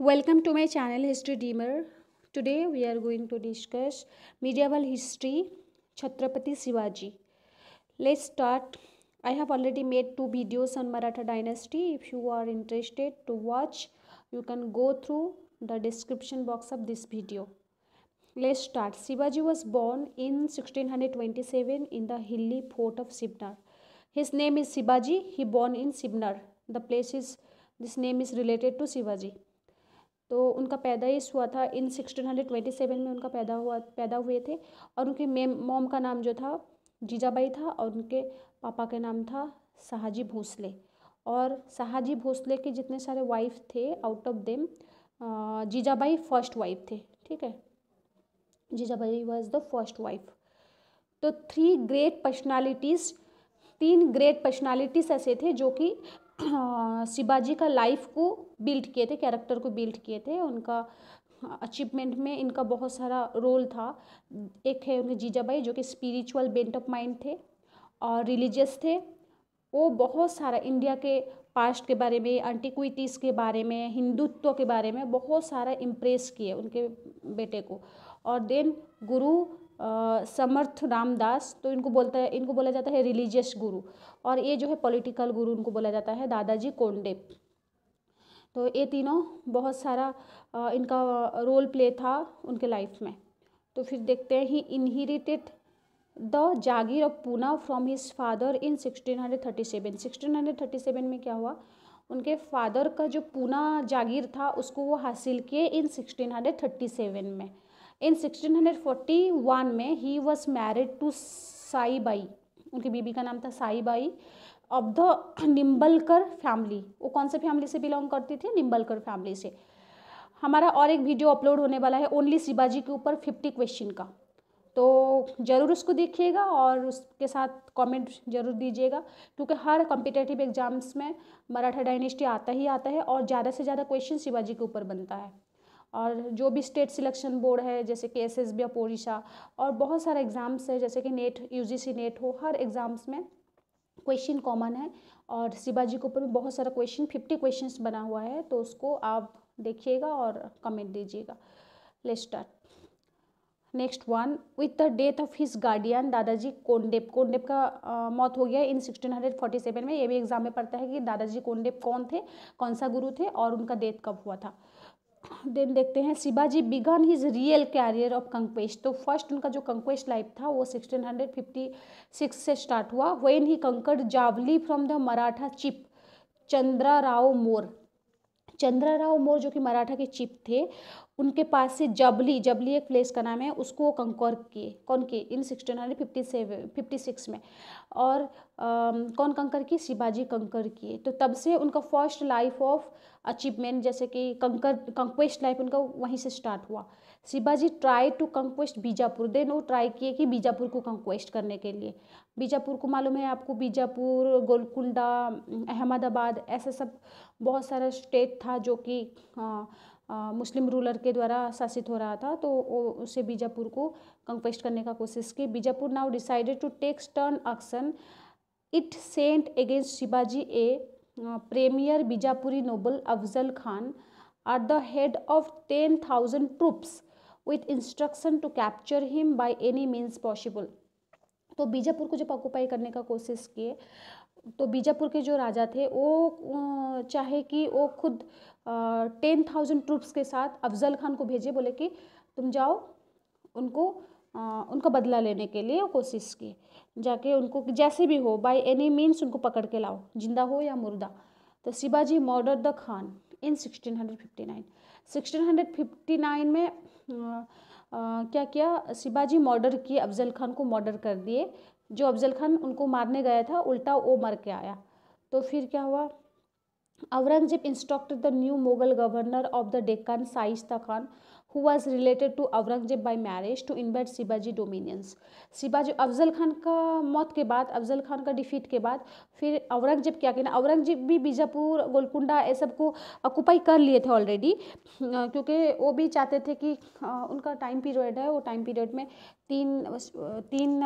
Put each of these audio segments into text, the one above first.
welcome to my channel history dreamer today we are going to discuss medieval history chhatrapati shivaji let's start i have already made two videos on maratha dynasty if you are interested to watch you can go through the description box of this video let's start shivaji was born in 1627 in the hilly fort of sibnar his name is shivaji he born in sibnar the place is this name is related to shivaji तो उनका पैदाइश हुआ था in sixteen hundred twenty seven में उनका पैदा हुआ पैदा हुए थे और उनके मेम मोम का नाम जो था जीजाबाई था और उनके पापा का नाम था शाहजी भोसले और शाहजी भोसले के जितने सारे वाइफ थे out of them Jijabai first wife थे ठीक है Jijabai was the first wife तो थ्री ग्रेट पर्सनालिटीज़ तीन ग्रेट पर्सनालिटीज़ ऐसे थे जो कि हाँ, शिवाजी का लाइफ को बिल्ड किए थे कैरेक्टर को बिल्ड किए थे उनका अचीवमेंट हाँ, में इनका बहुत सारा रोल था एक है उनके जीजाबाई जो कि स्पिरिचुअल बेंट ऑफ माइंड थे और रिलीजियस थे वो बहुत सारा इंडिया के पास्ट के बारे में एंटीक्विटीज़ के बारे में हिंदुत्व के बारे में बहुत सारा इम्प्रेस किए उनके बेटे को और देन गुरु समर्थ रामदास तो इनको बोलता है इनको बोला जाता है रिलीजियस गुरु और ये जो है पॉलिटिकल गुरु उनको बोला जाता है दादाजी कोंडे तो ये तीनों बहुत सारा इनका रोल प्ले था उनके लाइफ में तो फिर देखते हैं he inherited the jagir of Poona from his father in 1637 1637 में क्या हुआ उनके फादर का जो पूना जागीर था उसको वो हासिल किए इन 1637 में इन 1641 में he was married to Saibai उनकी बीबी का नाम था Saibai of the Nimbalkar family वो कौन से फैमिली से बिलोंग करती थी निम्बलकर फैमिली से हमारा और एक वीडियो अपलोड होने वाला है ओनली शिवाजी के ऊपर फिफ्टी क्वेश्चन का तो ज़रूर उसको देखिएगा और उसके साथ कमेंट जरूर दीजिएगा क्योंकि हर कॉम्पिटेटिव एग्जाम्स में मराठा डायनेस्टी आता ही आता है और ज़्यादा से ज़्यादा क्वेश्चन शिवाजी के ऊपर बनता है और जो भी स्टेट सिलेक्शन बोर्ड है जैसे कि S S B of Odisha और बहुत सारे एग्ज़ाम्स है जैसे कि NET U G C NET हो हर एग्ज़ाम्स में क्वेश्चन कॉमन है और शिवाजी के ऊपर भी बहुत सारा क्वेश्चन फिफ्टी क्वेश्चन बना हुआ है तो उसको आप देखिएगा और कमेंट दीजिएगा ले start next one with the death of his guardian Dadaji Konddev कोंडेप का आ, मौत हो गया इन 1647 में ये भी एग्जाम में पड़ता है कि दादाजी कोंडेप कौन थे कौन सा गुरु थे और उनका डेथ कब हुआ था देन देखते हैं Shivaji began his real career of conquest तो फर्स्ट उनका जो कंक्वेस्ट लाइफ था वो 1656 से स्टार्ट हुआ when he conquered Javli from the Maratha chief Chandra Rao More Chandra Rao More जो कि मराठा के चिप थे उनके पास से जबली जबली एक प्लेस का नाम है उसको वो कंकर किए कौन किए in sixteen hundred fifty seven fifty six में और आ, कौन कंकर किए शिवाजी कंकर किए तो तब से उनका फर्स्ट लाइफ ऑफ अचीवमेंट जैसे कि कंकर कंक्वेस्ट लाइफ उनका वहीं से स्टार्ट हुआ Shivaji try to conquest Bijapur then वो ट्राई किए कि बीजापुर को कंक्वेस्ट करने के लिए बीजापुर को मालूम है आपको बीजापुर गोलकुंडा अहमदाबाद ऐसे सब बहुत सारा स्टेट था जो कि मुस्लिम रूलर के द्वारा शासित हो रहा था तो उसे बीजापुर को कंक्वेस्ट करने का कोशिश की Bijapur now decided to take stern action it sent against Shivaji a premier Bijapuri noble Afzal Khan are the head of ten thousand troops with instruction to capture him by any means possible तो बीजापुर को जब ऑक्यूपाई करने का कोशिश किए तो बीजापुर के जो राजा थे वो चाहे कि वो खुद टेन थाउजेंड ट्रूप्स के साथ अफजल खान को भेजे बोले कि तुम जाओ उनको उनका बदला लेने के लिए कोशिश की जाके उनको जैसे भी हो बाय एनी मीन्स उनको पकड़ के लाओ जिंदा हो या मुर्दा तो Shivaji murder the Khan in sixteen hundred fifty nine fifty nine में आ, आ, क्या किया शिवाजी मर्डर किए अफजल खान को मर्डर कर दिए जो अफजल खान उनको मारने गया था उल्टा वो मर के आया तो फिर क्या हुआ Aurangzeb instructed the new Mughal governor of the Deccan Shaista Khan who was related to Aurangzeb by marriage to invade Shivaji dominions Shivaji Afzal Khan का मौत के बाद अफजल खान का डिफीट के बाद फिर औरंगजेब क्या कहना औरंगजेब भी बीजापुर गोलकुंडा ये सब को ऑक्यूपाई कर लिए थे ऑलरेडी क्योंकि वो भी चाहते थे कि उनका टाइम पीरियड है वो टाइम पीरियड में तीन तीन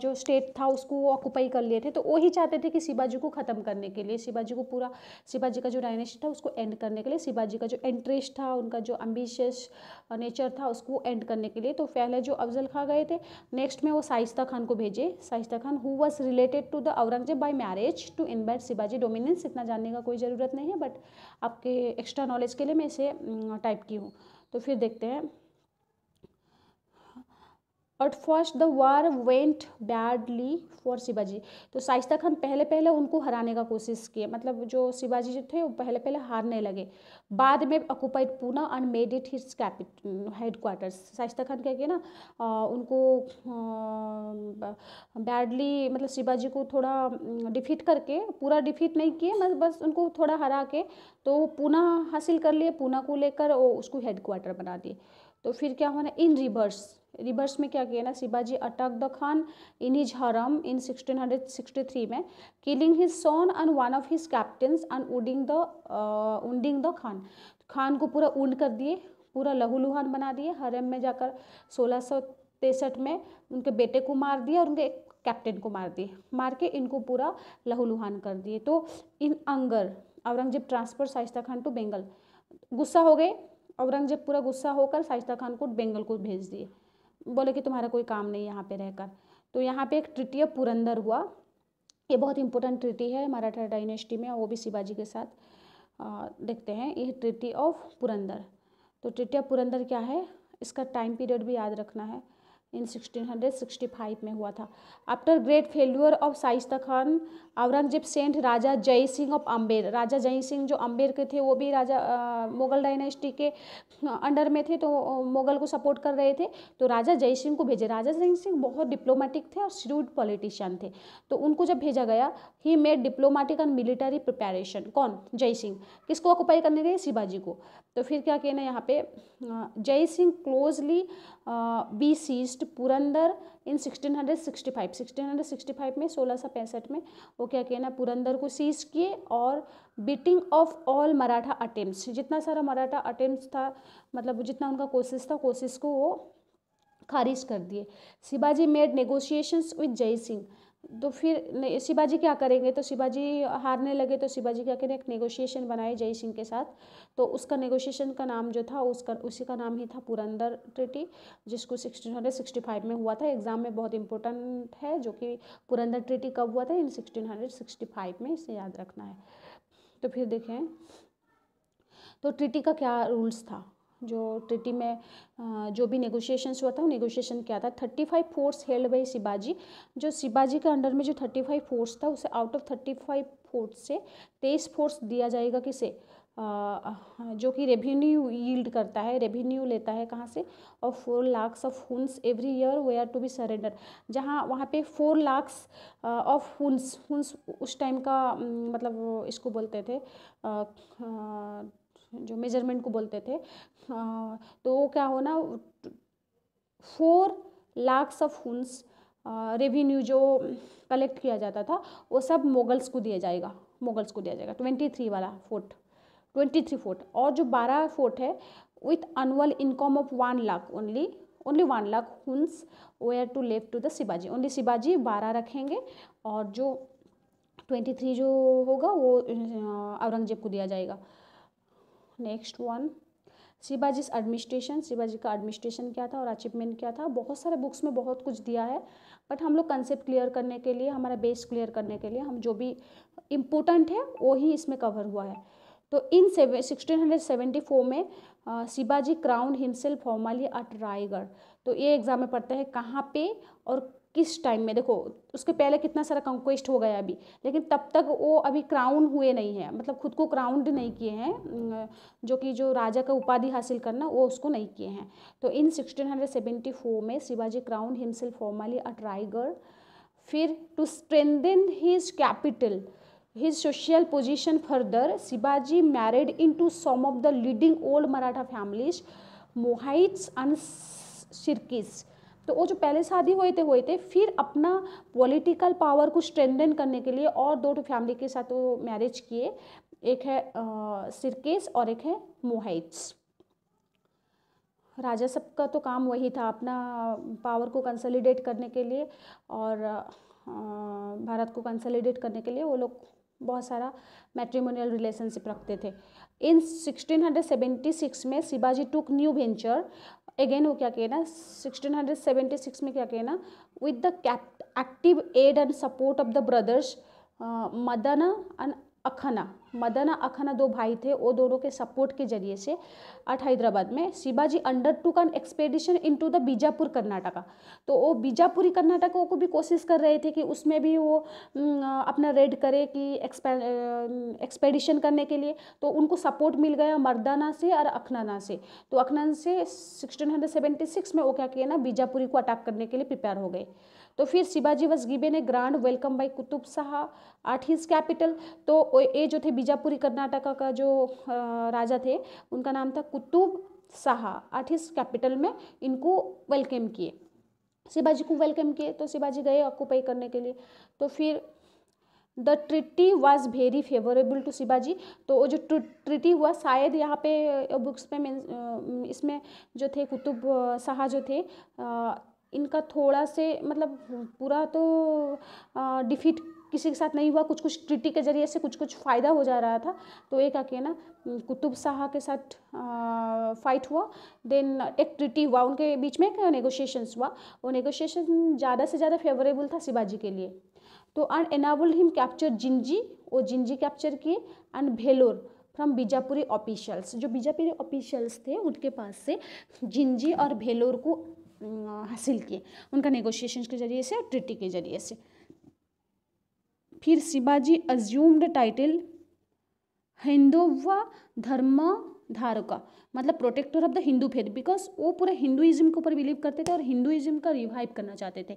जो स्टेट था उसको वो ऑक्यूपाई कर लिए थे तो वो ही चाहते थे कि शिवाजी को ख़त्म करने के लिए शिवाजी को पूरा शिवाजी का जो डायनेस्टी था उसको एंड करने के लिए शिवाजी का जो इंटरेस्ट था उनका जो अम्बिशियस नेचर था उसको एंड करने के लिए तो पहले जो अफजल खां गए थे नेक्स्ट में वो साइस्ता खान को भेजे Shaista Khan who was related to the Aurangzeb by marriage to invite Shivaji dominance इतना जानने का कोई ज़रूरत नहीं है बट आपके एक्स्ट्रा नॉलेज के लिए मैं इसे टाइप की हूँ तो फिर देखते हैं at first the war went badly for Shivaji तो शाइस्ता खान पहले पहले उनको हराने का कोशिश किए मतलब जो शिवाजी जो थे वो पहले पहले हारने लगे बाद में occupied Poona and made it his capital headquarters Shaista Khan क्या किया ना आ, उनको बैडली मतलब शिवाजी को थोड़ा डिफीट करके पूरा डिफीट नहीं किए मतलब बस उनको थोड़ा हरा के तो पूना हासिल कर लिए पूना को लेकर उसको हेड क्वार्टर बना दिए तो फिर क्या होना इन रिवर्स रिवर्स में क्या किया ना शिवाजी अटक द खान इन हिज हरम इन 1663 में killing his son and one of his captain and wounding the the Khan तो खान को पूरा उंड कर दिए पूरा लहूलुहान बना दिए हरम में जाकर सोलह सौ में उनके बेटे को मार दिया और उनके एक कैप्टन को मार दिए मार के इनको पूरा लहूलुहान कर दिए तो in anger Aurangzeb transfer Shaista Khan to Bengal गुस्सा हो गए औरंगजेब पूरा गुस्सा होकर साइस्ता खान को बेंगल को भेज दिए बोले कि तुम्हारा कोई काम नहीं यहाँ पे रहकर तो यहाँ पे एक ट्रिटीय पुरंदर हुआ ये बहुत इंपॉर्टेंट ट्रिटी है मराठा डायनेस्टी में वो भी शिवाजी के साथ आ, देखते हैं ये ट्रिटी ऑफ पुरंदर तो ऑफ पुरंदर क्या है इसका टाइम पीरियड भी याद रखना है इन 1665 में हुआ था after great failure of Shaista Khan Aurangzeb sent Raja Jai Singh of Amber राजा जय सिंह जो अम्बेर के थे वो भी राजा आ, मुगल डायनेस्टी के अंडर में थे तो मुगल को सपोर्ट कर रहे थे तो राजा जय सिंह को भेजे राजा जय सिंह बहुत डिप्लोमेटिक थे और श्रूड पॉलिटिशियन थे तो उनको जब भेजा गया he made diplomatic and military preparation कौन जय सिंह किसको ऑक्युपाई करने गए शिवाजी को तो फिर क्या कहना यहाँ पे Jai Singh closely besieged Purandar in 1665 1665 में सोलह सौ में वो क्या कहना पुरंदर को सीज किए और beating of all Maratha attempt जितना सारा मराठा अटेम्प्ट था मतलब जितना उनका कोशिश था कोशिश को वो खारिज कर दिए शिवाजी मेड नेगोशिएशंस विद जय सिंह तो फिर शिवाजी क्या करेंगे तो शिवाजी हारने लगे तो शिवाजी क्या करें एक नेगोशिएशन बनाए जय सिंह के साथ तो उसका नेगोशिएशन का नाम जो था उसका उसी का नाम ही था पुरंदर ट्रिटी जिसको सिक्सटीन हंड्रेड सिक्सटी फाइव में हुआ था एग्जाम में बहुत इंपॉर्टेंट है जो कि पुरंदर ट्रिटी कब हुआ था in sixteen hundred sixty five में इसे याद रखना है तो फिर देखें तो ट्रिटी का क्या रूल्स था जो ट्रिटी में जो भी नेगोशिएशंस हुआ था वो नेगोशिएशन क्या था thirty five forts held by Shivaji जो शिवाजी के अंडर में जो थर्टी फाइव फोर्स था उसे out of thirty five forts से तेईस फोर्स दिया जाएगा किसे जो कि रेवेन्यू यील्ड करता है रेवेन्यू लेता है कहाँ से और four lakhs of huns every year were to be surrender जहाँ वहाँ पे फोर लाख्स ऑफ हुंस हुंस उस टाइम का मतलब इसको बोलते थे जो मेजरमेंट को बोलते थे तो क्या होना four lakhs of huns revenue जो कलेक्ट किया जाता था वो सब मोगल्स को दिया जाएगा मोगल्स को दिया जाएगा ट्वेंटी थ्री वाला फोर्ट ट्वेंटी थ्री फोर्ट और जो बारह फोर्ट है with annual income of one lakh only only one lakh huns were to leave to the Shivaji only Shivaji बारह रखेंगे और जो ट्वेंटी थ्री जो होगा वो औरंगजेब को दिया जाएगा next one Shivaji administration Shivaji का एडमिनिस्ट्रेशन क्या था और अचीवमेंट क्या था बहुत सारे बुक्स में बहुत कुछ दिया है बट हम लोग कंसेप्ट क्लियर करने के लिए हमारा बेस क्लियर करने के लिए हम जो भी इम्पोर्टेंट है वो ही इसमें कवर हुआ है तो इन सिक्सटीन में Shivaji crown himself formally at Raigarh तो ये एग्जाम में पढ़ते हैं कहाँ पे और किस टाइम में देखो उसके पहले कितना सारा कंक्वेस्ट हो गया अभी लेकिन तब तक वो अभी क्राउन हुए नहीं हैं मतलब खुद को क्राउंड नहीं किए हैं जो कि जो राजा का उपाधि हासिल करना वो उसको नहीं किए हैं तो इन 1674 में Shivaji crowned himself formally at Raigarh फिर to strengthen his capital his social position further Shivaji married in some of the leading old Maratha families Mohites and shirkis तो वो जो पहले शादी हुए थे हुए थे फिर अपना पॉलिटिकल पावर को स्ट्रेंदन करने के लिए और दो फैमिली के साथ वो मैरिज किए एक है सिरकेस और एक है मोहैट्स राजा सब का तो काम वही था अपना पावर को कंसोलिडेट करने के लिए और भारत को कंसोलिडेट करने के लिए वो लोग बहुत सारा मैट्रिमोनियल रिलेशनशिप रखते थे इन 1676 में Shivaji took new venture again वो क्या कहना सिक्सटीन हंड्रेड सेवेंटी सिक्स में क्या कहना with the active aid and support of the brothers Madanna and Akhanna Madanna अखना दो भाई थे वो दोनों के सपोर्ट के जरिए से अट हैदराबाद में Shivaji undertook an expedition into the Bijapur Karnataka तो वो बीजापुरी कर्नाटक को भी कोशिश कर रहे थे कि उसमें भी वो अपना रेड करे कि एक्सपेडिशन करने के लिए तो उनको सपोर्ट मिल गया मर्दाना से और अखनाना से तो अखनान से सिक्सटीन में वो क्या किया ना बीजापुरी को अटैक करने के लिए प्रिपेयर हो गए तो फिर Shivaji was given a grand welcome by Qutb Shah at his capital तो ये जो थे बीजापुरी कर्नाटका का जो राजा थे उनका नाम था Qutub Shah at his capital में इनको वेलकम किए शिवाजी को वेलकम किए तो शिवाजी गए ऑक्यूपाई करने के लिए तो फिर the treaty was very favourable to Shivaji तो वो जो ट्रिटी हुआ शायद यहाँ पे बुक्स पे इसमें जो थे कुतुब शाह जो थे इनका थोड़ा से मतलब पूरा तो डिफीट किसी के साथ नहीं हुआ कुछ कुछ ट्रिटी के ज़रिए से कुछ कुछ फ़ायदा हो जा रहा था तो एक आके ना कुतुब शाह के साथ फाइट हुआ देन एक ट्रिटी हुआ उनके बीच में एक नेगोशिएशंस हुआ वो नेगोशिएशन ज़्यादा से ज़्यादा फेवरेबल था शिवाजी के लिए तो and enable him capture Jinji वो जिंजी कैप्चर किए and Vellore from Bijapuri officials जो बीजापुरी ऑफिशियल्स थे उनके पास से जिंजी और भेलोर को हासिल किए उनका नेगोशिएशन के जरिए से और ट्रिटी के जरिए से फिर शिवाजी अज्यूम्ड टाइटल हिंदुवा धर्म धारका मतलब protector of the Hindu faith because वो पूरे हिंदुइज्म के ऊपर बिलीव करते थे और हिंदुइज्म का रिवाइव करना चाहते थे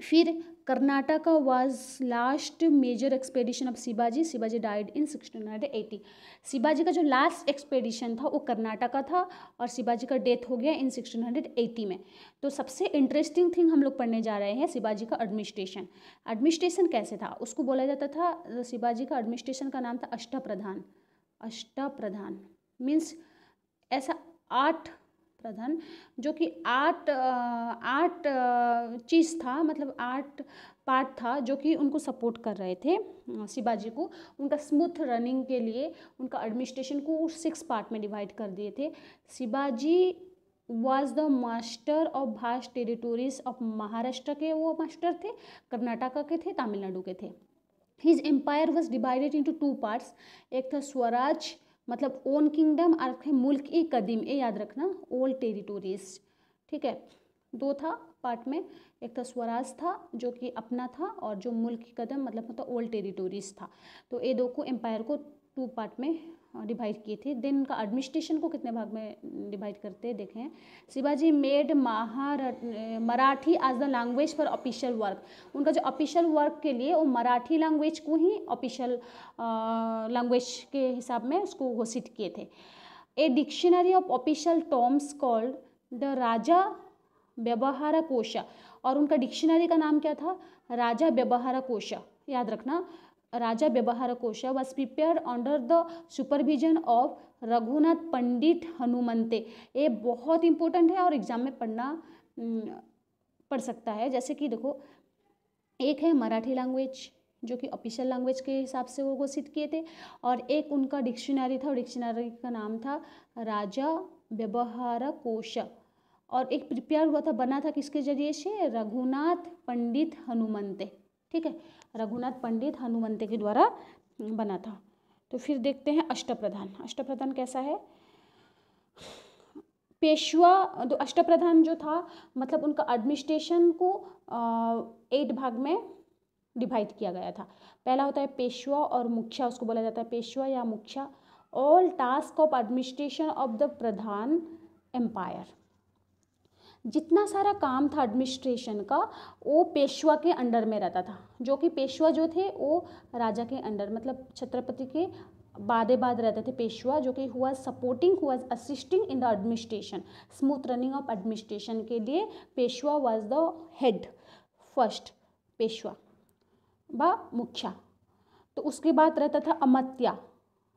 फिर Karnataka was last major expedition of Shivaji Shivaji died in sixteen hundred eighty Shivaji का जो लास्ट एक्सपेडिशन था वो कर्नाटका था और शिवाजी का डेथ हो गया इन सिक्सटीन हंड्रेड एटी में तो सबसे इंटरेस्टिंग थिंग हम लोग पढ़ने जा रहे हैं शिवाजी का एडमिनिस्ट्रेशन एडमिनिस्ट्रेशन कैसे था उसको बोला जाता था शिवाजी का एडमिनिस्ट्रेशन का नाम था अष्टाप्रधान प्रधान मीन्स ऐसा आठ प्रधान जो कि आठ आठ चीज़ था मतलब आठ पार्ट था जो कि उनको सपोर्ट कर रहे थे शिवाजी को उनका स्मूथ रनिंग के लिए उनका एडमिनिस्ट्रेशन को सिक्स पार्ट में डिवाइड कर दिए थे Shivaji was the master of vast territories of Maharashtra के वो मास्टर थे कर्नाटका के थे तमिलनाडु के थे his empire was divided into two parts एक था स्वराज मतलब ओन किंगडम और मुल्क ए कदीम ए याद रखना ओल्ड टेरिटोरीज ठीक है दो था पार्ट में एक था स्वराज था जो कि अपना था और जो मुल्क कदम मतलब मतलब ओल्ड टेरिटोरीज था तो ये दो को एम्पायर को टू पार्ट में डिवाइड किए थे देन उनका एडमिनिस्ट्रेशन को कितने भाग में डिवाइड करते देखें शिवाजी मेड महार Marathi as the language for official work उनका जो ऑफिशियल वर्क के लिए वो मराठी लैंग्वेज को ही ऑफिशियल लैंग्वेज के हिसाब में उसको घोषित किए थे a dictionary of official terms called the Raja Vyavahar Kosha और उनका डिक्शनरी का नाम क्या था राजा व्यवहार कोशा याद रखना Raja Vyavahar Kosh was prepare under the supervision of Raghunath Pandit Hanumante ये बहुत इंपॉर्टेंट है और एग्जाम में पढ़ना पड़ सकता है जैसे कि देखो एक है मराठी लैंग्वेज जो कि ऑफिशियल लैंग्वेज के हिसाब से वो घोषित किए थे और एक उनका डिक्शनरी था और डिक्शनरी का नाम था राजा व्यवहार कोश और एक प्रिपेयर हुआ था बना था किसके जरिए से रघुनाथ पंडित हनुमंते ठीक है रघुनाथ पंडित हनुमंते के द्वारा बना था तो फिर देखते हैं अष्टप्रधान अष्टप्रधान कैसा है पेशवा तो अष्टप्रधान जो था मतलब उनका एडमिनिस्ट्रेशन को एट भाग में डिवाइड किया गया था पहला होता है पेशवा और मुखिया उसको बोला जाता है पेशवा या मुखिया all task of administration of the प्रधान एम्पायर जितना सारा काम था एडमिनिस्ट्रेशन का वो पेशवा के अंडर में रहता था जो कि पेशवा जो थे वो राजा के अंडर मतलब छत्रपति के बादे बाद रहते थे पेशवा जो कि हुआ सपोर्टिंग हुआ assisting in the administration smooth running of administration के लिए Peshwa was the head first Peshwa बा मुखिया तो उसके बाद रहता था अमत्या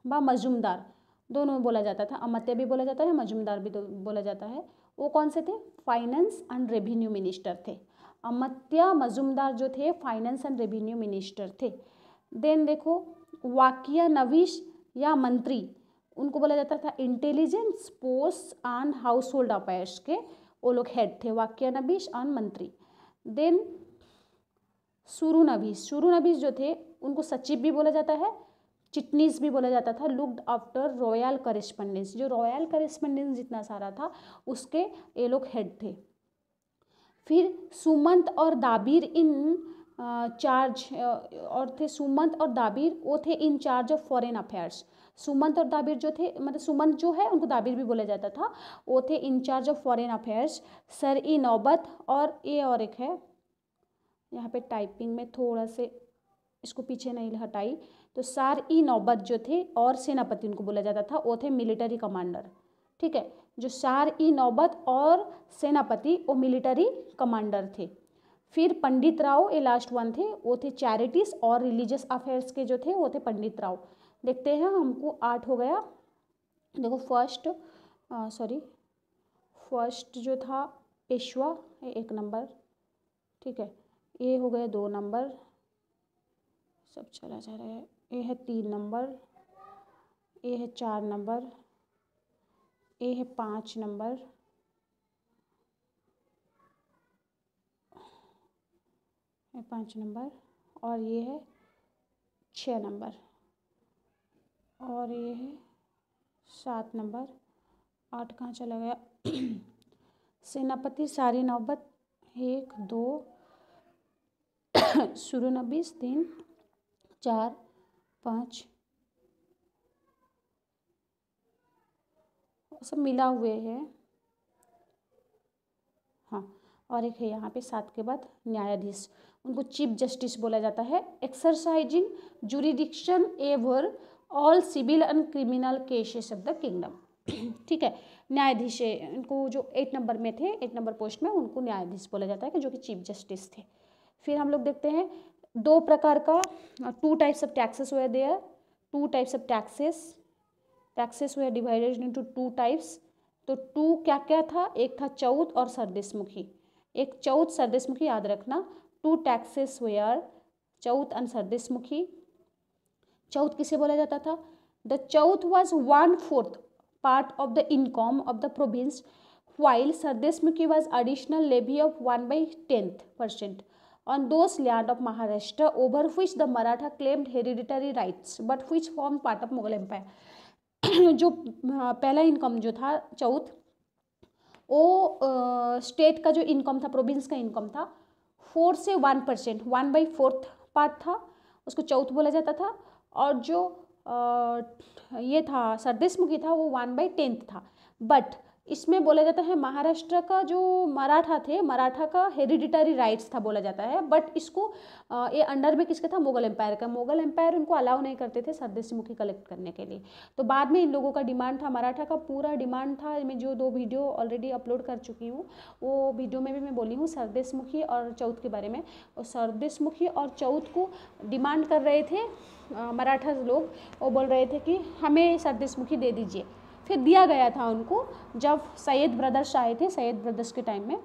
बा मजुमदार दोनों बोला जाता था अमत्य भी बोला जाता है मजुमदार भी बोला जाता है वो कौन से थे फाइनेंस एंड रेवेन्यू मिनिस्टर थे अमत्या मजुमदार जो थे फाइनेंस एंड रेवेन्यू मिनिस्टर थे देन देखो वाकिया नवीश या मंत्री उनको बोला जाता था intelligence post on household affairs के वो लोग हेड थे वाक्य नबीश ऑन मंत्री देन सुरु नबीश सुरु नबीश जो थे उनको सचिव भी बोला जाता है चिटनीज भी बोला जाता था लुकड आफ्टर रॉयल करिस्पन्डेंस जो रॉयल करिस्पेंडेंस जितना सारा था उसके ये लोग हेड थे फिर सुमंत और दाबिर इन चार्ज और थे सुमंत और दाबिर वो थे in charge of foreign affairs Sumant और दाबिर जो थे मतलब सुमंत जो है उनको दाबिर भी बोला जाता था वो थे in charge of foreign affairs Sar i Naubat और ए और एक है यहाँ पे टाइपिंग में थोड़ा से इसको पीछे नहीं हटाई तो सार ई नौबत जो थे और सेनापति उनको बोला जाता था वो थे मिलिटरी कमांडर ठीक है जो सार ई नौबत और सेनापति वो मिलिटरी कमांडर थे फिर पंडित राव ये लास्ट वन थे वो थे चैरिटीज़ और रिलीजियस अफेयर्स के जो थे वो थे पंडित राव देखते हैं हमको आठ हो गया देखो फर्स्ट सॉरी फर्स्ट जो था पेशवा एक नंबर ठीक है ये हो गया दो नंबर सब चला जा रहा है ये है तीन नंबर ये है चार नंबर ये है पाँच नंबर पाँच नंबर और ये है छः नंबर और ये है सात नंबर आठ कहाँ चला गया सेनापति सारी नौबत एक दो शुरू नब्बीस तीन चार पाँच सब मिला हुए है हाँ और एक है यहाँ पे सात के बाद न्यायाधीश उनको चीफ जस्टिस बोला जाता है exercising jurisdiction over all civil and criminal cases of the kingdom ठीक है न्यायाधीश इनको जो एट नंबर में थे एट नंबर पोस्ट में उनको न्यायाधीश बोला जाता है कि जो कि चीफ जस्टिस थे फिर हम लोग देखते हैं दो प्रकार का टू टाइप्स ऑफ टैक्सेस हुए there two types of taxes taxes हुए डिवाइडेड इनटू टू टाइप्स तो टू क्या क्या था एक था चौथ और सरदेशमुखी एक चौथ सरदेशमुखी याद रखना two taxes were chauth and sardeshmukhi chauth किसे बोला जाता था the chauth was one fourth part of the income of the province while sardesmuki was additional levy of one by tenth percent on those land of Maharashtra over which the Maratha claimed hereditary rights but which formed part of Mughal empire जो पहला income जो था चौथ वो state का जो income था province का income था फोर से one percent one by fourth part था उसको चौथ बोला जाता था और जो आ, ये था सरदेशमुखी था वो वन बाई टेंथ था बट इसमें बोला जाता है महाराष्ट्र का जो मराठा थे मराठा का हेरिडिटरी राइट्स था बोला जाता है बट इसको ये अंडर में किसका था मुगल एम्पायर का मुगल एम्पायर उनको अलाउ नहीं करते थे सरदेशी मुखी कलेक्ट करने के लिए तो बाद में इन लोगों का डिमांड था मराठा का पूरा डिमांड था मैं जो दो वीडियो ऑलरेडी अपलोड कर चुकी हूँ वो वीडियो में भी मैं बोली हूँ सरदेश मुखी और चौथ के बारे में सरदेश मुखी और चौथ को डिमांड कर रहे थे मराठा लोग वो बोल रहे थे कि हमें सरदेश मुखी दे दीजिए फिर दिया गया था उनको जब सैयद ब्रदर्स आए थे सैयद ब्रदर्स के टाइम में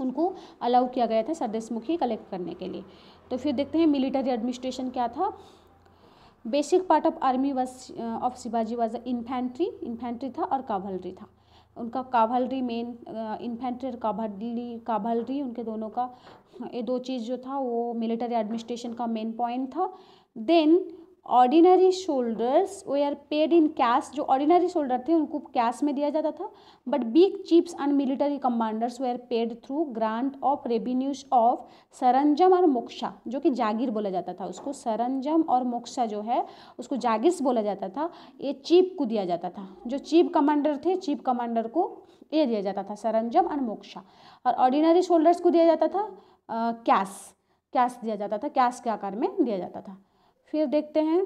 उनको अलाउ किया गया था मुखी कलेक्ट करने के लिए तो फिर देखते हैं मिलिटरी एडमिनिस्ट्रेशन क्या था basic part of army was of Shivaji was infantry infantry था और कावलरी था उनका कावलरी मेन इन्फेंट्री और कावलरी कावलरी उनके दोनों का ये दो चीज़ जो था वो मिलिट्री एडमिनिस्ट्रेशन का मेन पॉइंट था then ordinary soldiers were paid in cash जो ऑर्डिनरी शोल्डर थे उनको कैश में दिया जाता था but big chiefs and military commanders were paid through grant of revenues of saranjam और मोक्षा जो कि जागीर बोला जाता था उसको सरंजम और मोक्षा जो है उसको जागीर बोला जाता था ये चीप को दिया जाता था जो चीप कमांडर थे चीप कमांडर को ये दिया जाता था सरंजम और मोक्षा और ऑर्डिनरी शोल्डर्स को दिया जाता था कैश कैश दिया जाता था कैश के आकार में दिया जाता था फिर देखते हैं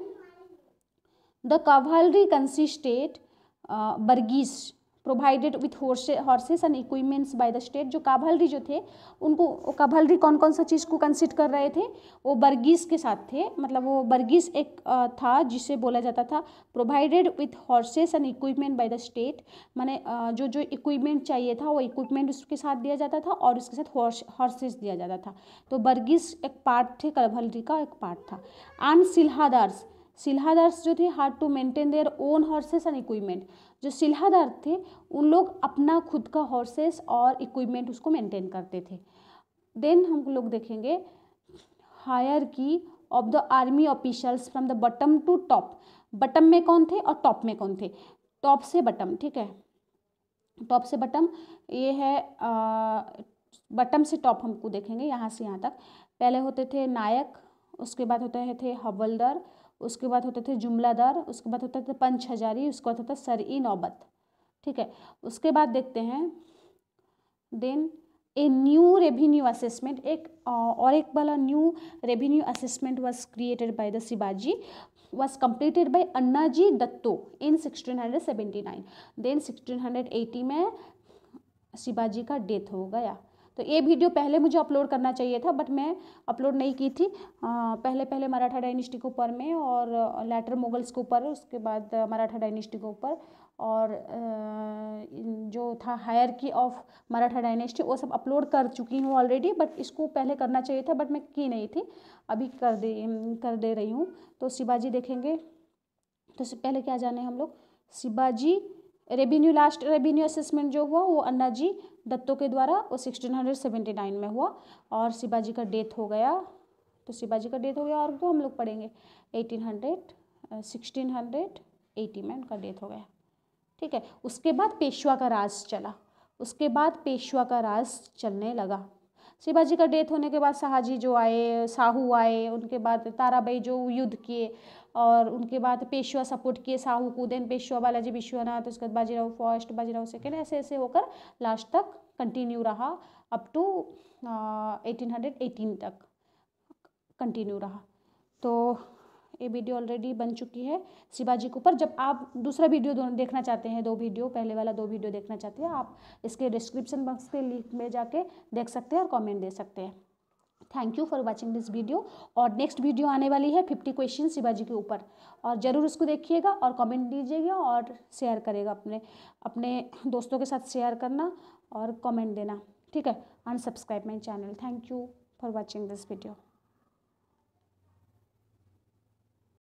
the cavalry consisted bargirs provided with horses and equipments by the state जो काभलरी जो थे उनको काभलरी कौन कौन सा चीज़ को कंसिड कर रहे थे वो बर्गीस के साथ थे मतलब वो बर्गीस एक था जिसे बोला जाता था provided with horses and equipment by the state मैंने जो जो इक्विपमेंट चाहिए था वो इक्विपमेंट उसके साथ दिया जाता था और उसके साथ हॉर्सेस दिया जाता था तो बर्गीस एक पार्ट थे काभलरी का एक पार्ट था एंड सिल्हादार्स सिल्हादार्स जो थे hard to maintain their own horses and equipment जो सिलहादार थे उन लोग अपना खुद का हॉर्सेस और इक्विपमेंट उसको मेंटेन करते थे देन हम लोग देखेंगे hierarchy of the army officials from the bottom to top bottom में कौन थे और टॉप में कौन थे टॉप से बटम ठीक है टॉप से बटम ये है बटम से टॉप हमको देखेंगे यहाँ से यहाँ तक पहले होते थे नायक उसके बाद होते थे हवलदार उसके बाद होते थे जुमलादार उसके बाद होता था पंच हजारी उसके बाद होता सर ई नौबत ठीक है उसके बाद देखते हैं then a new revenue assessment एक और एक वाला new revenue assessment was created by the Shivaji Datto in sixteen hundred seventy nine then sixteen hundred eighty में शिवाजी का डेथ हो गया तो ये वीडियो पहले मुझे अपलोड करना चाहिए था बट मैं अपलोड नहीं की थी आ, पहले पहले मराठा डायनेस्टी के ऊपर में और लेटर मुगल्स के ऊपर उसके बाद मराठा डायनेस्टी के ऊपर और जो था higher hierarchy of Maratha dynasty वो सब अपलोड कर चुकी हूँ ऑलरेडी बट इसको पहले करना चाहिए था बट मैं की नहीं थी अभी कर दे कर दे रही हूँ तो शिवाजी देखेंगे तो पहले क्या जाने हम लोग Shivaji revenue last revenue assessment जो हुआ वो अन्ना जी दत्तों के द्वारा वो सिक्सटीन हंड्रेड सेवेंटी नाइन में हुआ और शिवाजी का डेथ हो गया तो शिवाजी का डेथ हो गया और वो हम लोग पढ़ेंगे eighteen hundred sixteen hundred eighty में उनका डेथ हो गया ठीक है उसके बाद पेशवा का राज चला उसके बाद पेशवा का राज चलने लगा शिवाजी का डेथ होने के बाद शाहजी जो आए साहू आए उनके बाद ताराबाई जो युद्ध किए और उनके बाद पेशवा सपोर्ट किए साहू को देन पेशवा बालाजी विश्वनाथ उसके बाद बाजीराव फर्स्ट बाजीराव सेकेंड ऐसे ऐसे होकर लास्ट तक कंटिन्यू रहा up to eighteen hundred eighteen तक कंटिन्यू रहा तो ये वीडियो ऑलरेडी बन चुकी है शिवाजी के ऊपर जब आप दूसरा वीडियो दोनों देखना चाहते हैं दो वीडियो पहले वाला दो वीडियो देखना चाहते हैं आप इसके डिस्क्रिप्शन बॉक्स के लिंक में जाके देख सकते हैं और कमेंट दे सकते हैं thank you for watching this video और नेक्स्ट वीडियो आने वाली है फिफ्टी क्वेश्चन शिवाजी के ऊपर और ज़रूर उसको देखिएगा और कमेंट दीजिएगा और शेयर करेगा अपने अपने दोस्तों के साथ शेयर करना और कमेंट देना ठीक है unsubscribe my channel thank you for watching this video